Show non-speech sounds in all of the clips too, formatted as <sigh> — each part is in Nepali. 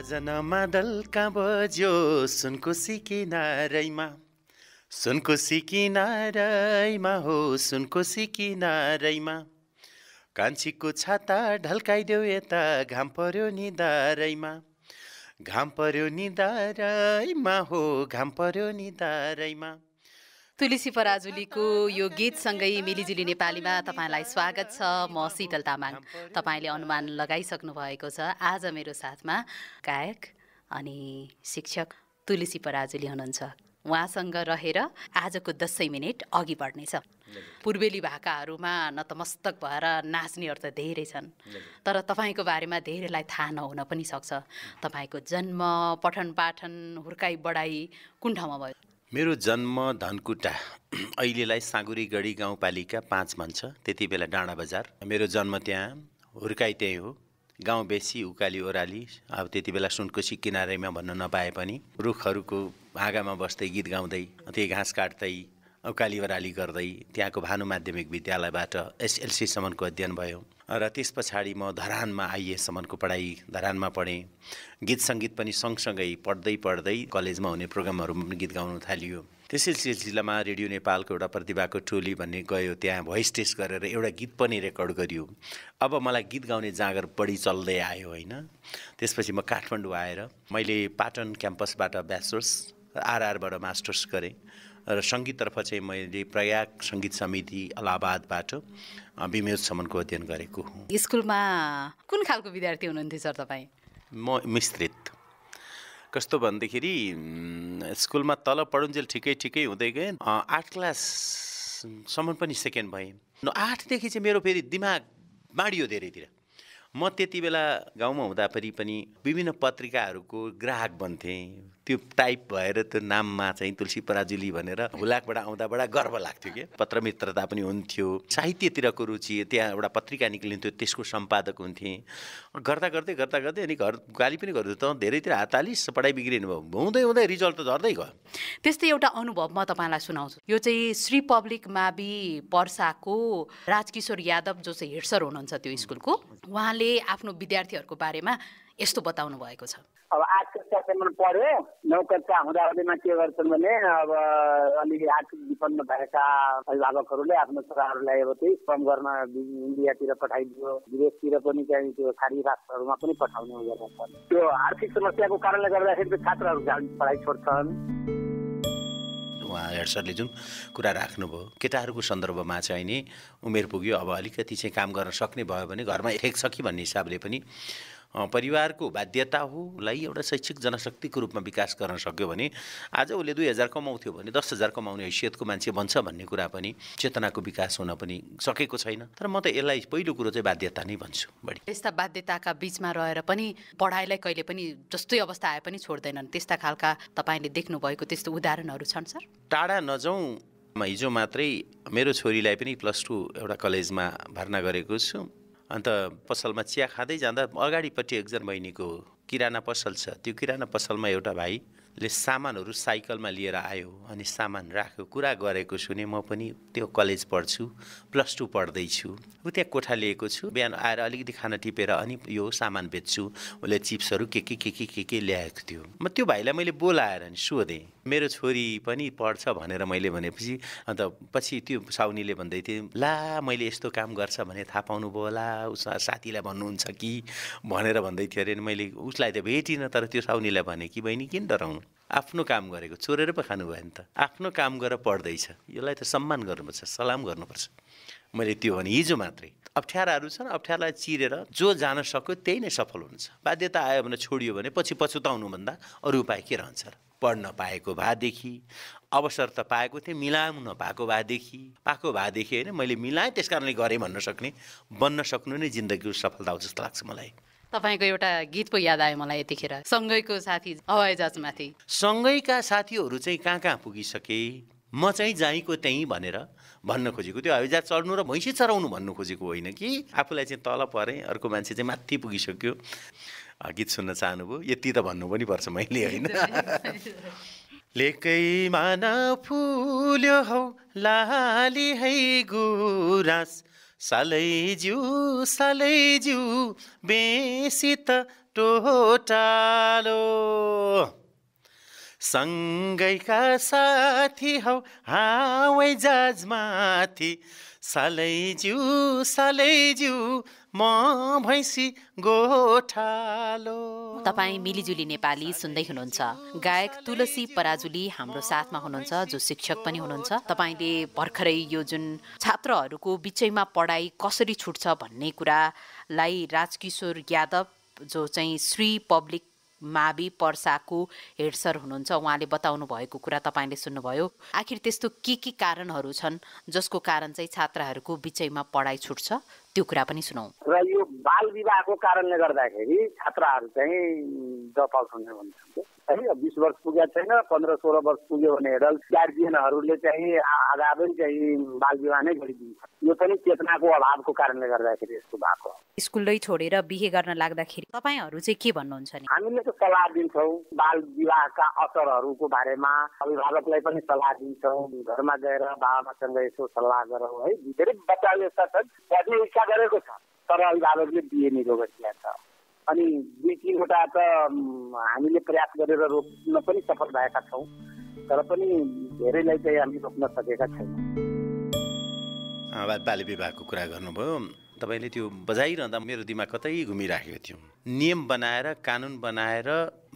बाजनमा डल्का बज्यो सुनकोसी किनारैमा सुनकोसी किनारैमा हो सुनकोसी किनारैमा कान्छीको छाता ढल्काइदेऊ यता घाम पर्यो नि दारैमा घाम पर्यो नि हो घाम पर्यो नि दारैमा तुलसी पराजुलीको यो गीतसँगै मिलिजुली नेपालीमा तपाईँलाई स्वागत छ म शीतल तामाङ तपाईँले अनुमान लगाइसक्नु भएको छ आज मेरो साथमा गायक अनि शिक्षक तुलसी पराजुली हुनुहुन्छ उहाँसँग रहेर आजको दसैँ मिनट अघि बढ्नेछ पूर्वेली भाकाहरूमा नतमस्तक भएर नाच्नेहरू त धेरै छन् तर तपाईँको बारेमा धेरैलाई थाहा नहुन पनि सक्छ तपाईँको जन्म पठन पाठन हुर्काई बढाई कुन ठाउँमा भयो मेरो जन्म धनकुटा <clears throat> अहिलेलाई साँगुरीगढी गाउँपालिका पाँच भन्छ त्यति बेला डाँडा बजार मेरो जन्म त्यहाँ हुर्काइ त्यहीँ हो गाउँ बेसी उकाली ओह्राली अब त्यति बेला सुनकोसी किनारैमा भन्न नपाए पनि रुखहरूको आँगामा बस्दै गीत गाउँदै त्यही घाँस काट्दै उकाली बराली गर्दै त्यहाँको भानु माध्यमिक विद्यालयबाट एसएलसीसम्मको अध्ययन भयो र त्यस पछाडि म धरानमा आइएसम्मको पढाइ धरानमा पढेँ गीत सङ्गीत पनि सँगसँगै पढ्दै पढ्दै कलेजमा हुने प्रोग्रामहरू पनि गीत गाउन थालियो त्यसै सिलसिलामा रेडियो नेपालको एउटा प्रतिभाको टोली भन्ने गयो त्यहाँ भोइस टेस्ट गरेर एउटा गीत पनि रेकर्ड गरियो अब मलाई गीत गाउने जाँगर बढी चल्दै आयो होइन त्यसपछि म काठमाडौँ आएर मैले पाटन क्याम्पसबाट ब्याचलर्स आरआरबाट मास्टर्स गरेँ र सङ्गीततर्फ चाहिँ मैले प्रयाग सङ्गीत समिति अलाहाबादबाट विमोजसम्मको अध्ययन गरेको हुँ स्कुलमा कुन खालको विद्यार्थी हुनुहुन्थ्यो सर तपाईँ म मिश्रित कस्तो भन्दाखेरि स्कुलमा तल पढुन्जेल ठिकै ठिकै हुँदै गएँ आठ क्लाससम्म पनि सेकेन्ड भएँ आठदेखि चाहिँ मेरो फेरि दिमाग बाँडियो धेरैतिर म त्यति बेला गाउँमा हुँदाखेरि पनि विभिन्न पत्रिकाहरूको ग्राहक बन्थेँ त्यो टाइप भएर त्यो नाममा चाहिँ तुलसी पराजुली भनेर हुलाकबाट आउँदाबाट गर्व लाग्थ्यो के पत्रमित्रता पनि हुन्थ्यो साहित्यतिरको रुचि त्यहाँ एउटा पत्रिका निक्लिन्थ्यो त्यसको सम्पादक हुन्थेँ गर्दा गर्दै गर्दा गर्दै अनि घर गाली पनि गर्दै त धेरैतिर हातालिस पढाइ बिग्रिनु भयो हुँदै हुँदै रिजल्ट त झर्दै गयो त्यस्तै एउटा अनुभव म तपाईँलाई सुनाउँछु यो चाहिँ श्री पब्लिक मावि पर्साको राजकिशोर यादव जो चाहिँ हेडसर हुनुहुन्छ त्यो स्कुलको उहाँले उहाँले आफ्नो विद्यार्थीहरूको बारेमा यस्तो बताउनु भएको छ अब आठ कक्षासम्म पढ्यो नौ कक्षा हुँदाहुँदैमा के गर्छन् भने अब अलिकति आर्थिक विपन्न भएका अभिभावकहरूले आफ्नो छोराहरूलाई अब त्यही श्रम गर्न इन्डियातिर पठाइदियो विदेशतिर पनि चाहिँ त्यो खाडी राष्ट्रहरूमा पनि पठाउने गर्दछन् त्यो आर्थिक समस्याको कारणले गर्दाखेरि छात्रहरू पढाइ छोड्छन् उहाँ हेड सरले जुन कुरा राख्नुभयो केटाहरूको सन्दर्भमा चाहिँ नि उमेर पुग्यो अब अलिकति चाहिँ काम गर्न सक्ने भयो भने घरमा एक छ कि भन्ने हिसाबले पनि परिवारको बाध्यता हो उसलाई एउटा शैक्षिक जनशक्तिको रूपमा विकास गर्न सक्यो भने आज उसले दुई हजार कमाउँथ्यो भने दस हजार कमाउने हैसियतको मान्छे बन्छ भन्ने कुरा पनि चेतनाको विकास हुन पनि सकेको छैन तर म त यसलाई पहिलो कुरो चाहिँ बाध्यता नै भन्छु बढी त्यस्ता बाध्यताका बिचमा रहेर पनि पढाइलाई कहिले पनि जस्तै अवस्था आए पनि छोड्दैनन् त्यस्ता खालका तपाईँले देख्नुभएको त्यस्तो उदाहरणहरू छन् सर टाढा नजाउँ हिजो मात्रै मेरो छोरीलाई पनि प्लस टू एउटा कलेजमा भर्ना गरेको छु अन्त पसलमा चिया खाँदै जाँदा अगाडिपट्टि एकजना बहिनीको किराना पसल छ त्यो किराना पसलमा एउटा भाइले सामानहरू साइकलमा लिएर आयो अनि सामान राख्यो कुरा गरेको सुने म पनि त्यो कलेज पढ्छु प्लस टू पढ्दैछु ऊ त्यहाँ कोठा लिएको छु बिहान आएर अलिकति खाना टिपेर अनि यो सामान बेच्छु उसले चिप्सहरू के के के के के के ल्याएको थियो म त्यो भाइलाई मैले बोलाएर नि सोधेँ मेरो छोरी पनि पढ्छ भनेर मैले भनेपछि अन्त पछि त्यो साउनीले भन्दै थिएँ ला मैले यस्तो काम गर्छ भने थाहा पाउनुभयो होला उस साथीलाई भन्नुहुन्छ कि भनेर भन्दै थियो अरे मैले उसलाई त भेटिनँ तर त्यो साउनीलाई भने कि बहिनी किन डराउनु आफ्नो काम गरेको चोरेर पो खानु भयो नि त आफ्नो काम गरेर पढ्दैछ यसलाई त सम्मान गर्नुपर्छ सलाम गर्नुपर्छ मैले त्यो भने हिजो मात्रै अप्ठ्याराहरू छन् अप्ठ्यारालाई चिरेर जो जान सक्यो त्यही नै सफल हुन्छ बाध्यता आयो भने छोडियो भने पछि पछुताउनुभन्दा अरू उपाय के रहन्छ र पढ्न पाएको भएदेखि अवसर त पाएको थिएँ मिलाउन नपाएको भएदेखि पाएको भएदेखि होइन मैले मिलाएँ त्यस कारणले गरेँ भन्न सक्ने बन्न सक्नु नै जिन्दगीको सफलता हो जस्तो लाग्छ मलाई तपाईँको एउटा गीत पो याद आयो मलाई यतिखेर सँगैको साथी हवाईजहाजमाथि सँगैका साथीहरू चाहिँ कहाँ कहाँ पुगिसके म चाहिँ जाइको त्यहीँ भनेर भन्न खोजेको त्यो हवाईजहाज चढ्नु र भैँसी चराउनु भन्नु खोजेको होइन कि आफूलाई चाहिँ तल परेँ अर्को मान्छे चाहिँ माथि पुगिसक्यो गीत सुन्न चाहनुभयो यति त भन्नु पनि पर्छ मैले <laughs> होइन <laughs> लेकै माना फुल्यो हौ लाली है गुरास सालै ज्यू सालै ज्यू बेसी त टोटालो सँगैका साथी हौ हावै जाजमाथि सालै ज्यू सालै ज्यू म भैँसी गोठालो तपाईँ मिलिजुली नेपाली सुन्दै हुनुहुन्छ गायक तुलसी पराजुली हाम्रो साथमा हुनुहुन्छ जो शिक्षक पनि हुनुहुन्छ तपाईँले भर्खरै यो जुन छात्रहरूको बिचैमा पढाइ कसरी छुट्छ भन्ने कुरालाई राजकिशोर यादव जो चाहिँ श्री पब्लिक मावि पर्साको हेडसर हुनुहुन्छ उहाँले बताउनु भएको कुरा तपाईँले सुन्नुभयो आखिर त्यस्तो के के कारणहरू छन् जसको कारण चाहिँ छात्राहरूको बिचैमा पढाइ छुट्छ त्यो कुरा पनि सुनौ र यो बाल विवाहको कारणले गर्दाखेरि छात्राहरू चाहिँ हुन्छ है बिस वर्ष पुगेको छैन पन्ध्र सोह्र वर्ष पुग्यो भने एडल्ट गार्जियनहरूले चाहिँ आगाबै चाहिँ बाल विवाह नै गरिदिन्छ यो पनि चेतनाको अभावको कारणले गर्दाखेरि यस्तो भएको स्कुलै छोडेर बिहे गर्न लाग्दाखेरि तपाईँहरू चाहिँ के भन्नुहुन्छ नि हामीले त सल्लाह दिन्छौँ बाल विवाहका असरहरूको बारेमा अभिभावकलाई पनि सल्लाह दिन्छौँ घरमा गएर बाबामासँग यसो सल्लाह गरौँ है धेरै बच्चाले यस्ता छन् पढ्ने इच्छा गरेको छ तर अभिभावकले बिहे निरोग छ अनि दुई तिनवटा त हामीले प्रयास गरेर रोक्न पनि सफल भएका छौँ तर पनि धेरैलाई चाहिँ हामी रोक्न सकेका छैनौँ बाल्य विभागको कुरा गर्नुभयो तपाईँले त्यो बजाइरहँदा मेरो दिमाग कतै घुमिराखेको थियो नियम बनाएर कानुन बनाएर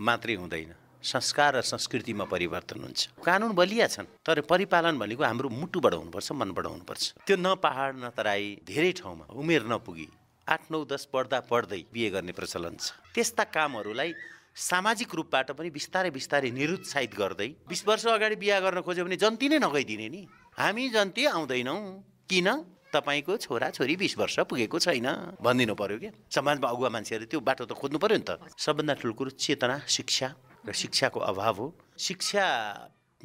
मात्रै हुँदैन संस्कार र संस्कृतिमा परिवर्तन हुन्छ कानुन बलिया छन् तर परिपालन भनेको हाम्रो मुटुबाट हुनुपर्छ मनबाट हुनुपर्छ त्यो न पहाड न तराई धेरै ठाउँमा उमेर नपुगी आठ नौ दस पढ्दा पढ्दै बिहे गर्ने प्रचलन छ त्यस्ता कामहरूलाई सामाजिक रूपबाट पनि बिस्तारै बिस्तारै निरुत्साहित गर्दै बिस वर्ष अगाडि बिहा गर्न खोज्यो भने जन्ती नै नगइदिने नि हामी जन्ती आउँदैनौँ किन तपाईँको छोरा छोरी बिस वर्ष पुगेको छैन भनिदिनु पर्यो क्या समाजमा अगुवा मान्छेहरू त्यो बाटो त खोज्नु पर्यो नि त सबभन्दा ठुलो कुरो चेतना शिक्षा र शिक्षाको अभाव हो शिक्षा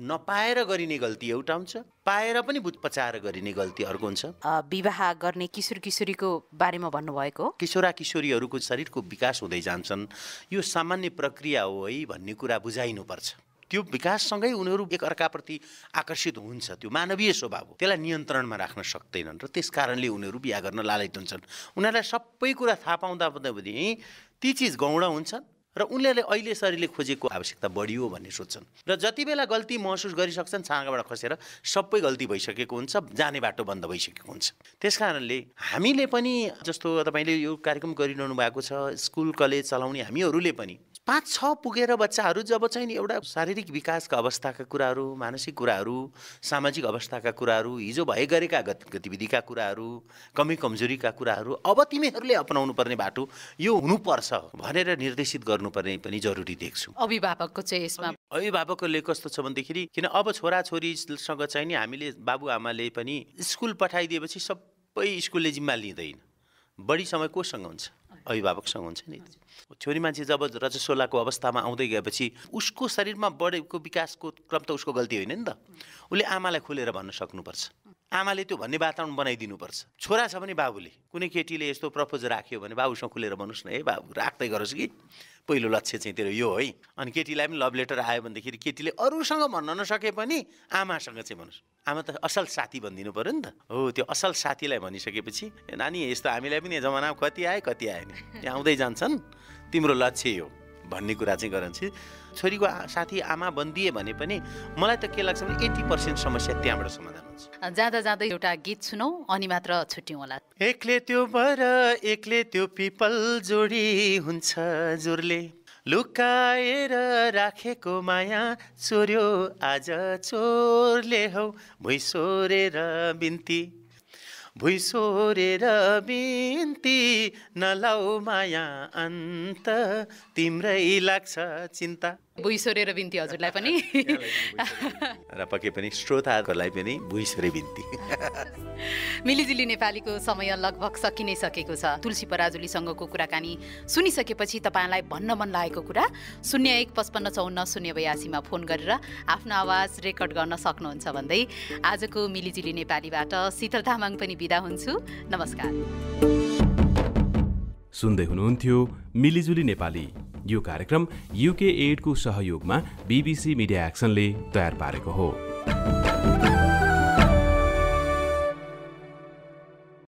नपाएर गरिने गल्ती एउटा हुन्छ पाएर पनि पचाएर गरिने गल्ती अर्को हुन्छ विवाह गर्ने किशोर किशोरीको बारेमा भन्नुभएको किशोरा किशोरीहरूको शरीरको विकास हुँदै जान्छन् यो सामान्य प्रक्रिया हो है भन्ने कुरा बुझाइनुपर्छ त्यो विकाससँगै उनीहरू एकअर्काप्रति आकर्षित हुन्छ त्यो मानवीय स्वभाव हो त्यसलाई नियन्त्रणमा राख्न सक्दैनन् र त्यस कारणले उनीहरू बिहा गर्न लालित हुन्छन् उनीहरूलाई सबै कुरा थाहा पाउँदा पनि ती चिज गौड हुन्छन् र उनीहरूले अहिले शरीरले खोजेको आवश्यकता बढियो भन्ने सोध्छन् र जति बेला गल्ती महसुस गरिसक्छन् छाँगाबाट खसेर सबै गल्ती भइसकेको हुन्छ जाने बाटो बन्द भइसकेको हुन्छ त्यस कारणले हामीले पनि जस्तो तपाईँले यो कार्यक्रम गरिरहनु भएको छ स्कुल कलेज चलाउने हामीहरूले पनि पाँच छ पुगेर बच्चाहरू जब चाहिँ नि एउटा शारीरिक विकासका अवस्थाका कुराहरू मानसिक कुराहरू सामाजिक अवस्थाका कुराहरू हिजो भए गरेका गत गतिविधिका कुराहरू कमी कमजोरीका कुराहरू अब तिमीहरूले अपनाउनु पर्ने बाटो यो हुनुपर्छ भनेर निर्देशित गर्नुपर्ने पनि जरुरी देख्छु अभिभावकको चाहिँ यसमा अभिभावकले कस्तो छ भन्दाखेरि किन अब छोराछोरीसँग चाहिँ नि हामीले बाबुआमाले पनि स्कुल पठाइदिएपछि सबै स्कुलले जिम्मा लिँदैन बढी समय कोसँग हुन्छ अभिभावकसँग हुन्छ नि छोरी मान्छे जब रजसोलाको अवस्थामा आउँदै गएपछि उसको शरीरमा बढेको विकासको क्रम त उसको गल्ती होइन नि त उसले आमालाई खोलेर भन्न सक्नुपर्छ आमाले त्यो भन्ने वातावरण बनाइदिनुपर्छ छोरा छ भने बाबुले कुनै केटीले यस्तो प्रपोज राख्यो भने बाबुसँग खुलेर भन्नुहोस् न है बाबु राख्दै गरोस् कि पहिलो लक्ष्य चाहिँ तेरो यो है अनि केटीलाई पनि लभ लेटर आयो भनेदेखि केटीले अरूसँग भन्न नसके पनि आमासँग चाहिँ भन्नुहोस् आमा त असल साथी भनिदिनु पऱ्यो नि त हो त्यो असल साथीलाई भनिसकेपछि नानी यस्तो हामीलाई पनि जमानामा कति आयो कति आएन त्यहाँ आउँदै जान्छन् तिम्रो लक्ष्य हो भन्ने कुरा चाहिँ गराउँछ छोरीको साथी आमा बनिदिए भने पनि मलाई त के लाग्छ भने एट्टी पर्सेन्ट समस्या त्यहाँबाट समाधान हुन्छ जाँदा जाँदै एउटा गीत सुनौ अनि मात्र छुट्यौँ होला एक्लै त्यो बर एक्लै त्यो पिपल जोडी हुन्छ जुरले लुकाएर राखेको माया चोर्यो आज चोरले हौ भुइँसोरेर बिन्ती भुइँसोरेर बिन्ती नलाऊ माया अन्त तिम्रै लाग्छ चिन्ता भुइसोरेर बिन्ती हजुरलाई पनि <laughs> र पक्कै पनि श्रोताहरूलाई पनि भुइसोरे बिन्ती <laughs> मिलिजुली नेपालीको समय लगभग सकिनै सकेको छ तुलसी पराजुलीसँगको कुराकानी सुनिसकेपछि तपाईँलाई भन्न मन लागेको कुरा शून्य एक पचपन्न चौन्न शून्य बयासीमा फोन गरेर आफ्नो आवाज रेकर्ड गर्न सक्नुहुन्छ भन्दै आजको मिलिजुली नेपालीबाट शीतल तामाङ पनि बिदा हुन्छु नमस्कार सुन्दै हुनुहुन्थ्यो मिलिजुली नेपाली यो कार्यक्रम युके एडको सहयोगमा बिबिसी मिडिया एक्सनले तयार पारेको हो